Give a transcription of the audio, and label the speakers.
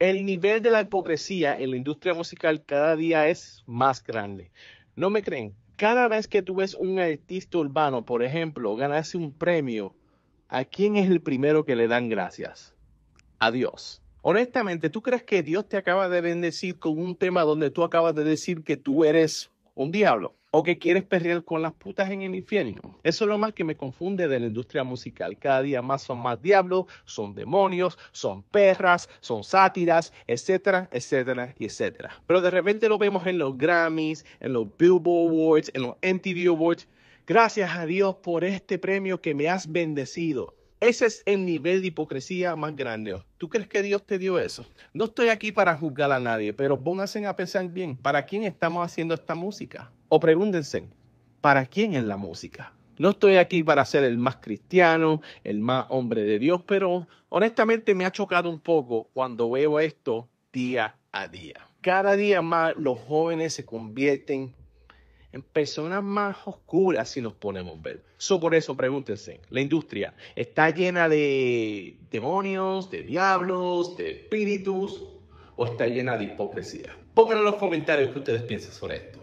Speaker 1: El nivel de la hipocresía en la industria musical cada día es más grande. ¿No me creen? Cada vez que tú ves un artista urbano, por ejemplo, ganarse un premio, ¿a quién es el primero que le dan gracias? A Dios. Honestamente, ¿tú crees que Dios te acaba de bendecir con un tema donde tú acabas de decir que tú eres un diablo? o que quieres perrear con las putas en el infierno. Eso es lo más que me confunde de la industria musical. Cada día más son más diablos, son demonios, son perras, son sátiras, etcétera, etcétera, etcétera. Pero de repente lo vemos en los Grammys, en los Billboard Awards, en los MTV Awards. Gracias a Dios por este premio que me has bendecido. Ese es el nivel de hipocresía más grande. ¿Tú crees que Dios te dio eso? No estoy aquí para juzgar a nadie, pero pónganse a pensar bien, ¿para quién estamos haciendo esta música? O pregúntense, ¿para quién es la música? No estoy aquí para ser el más cristiano, el más hombre de Dios, pero honestamente me ha chocado un poco cuando veo esto día a día. Cada día más los jóvenes se convierten en personas más oscuras si nos ponemos a ver. So, por eso pregúntense, la industria está llena de demonios, de diablos, de espíritus o está llena de hipocresía. Pónganlo en los comentarios que ustedes piensan sobre esto.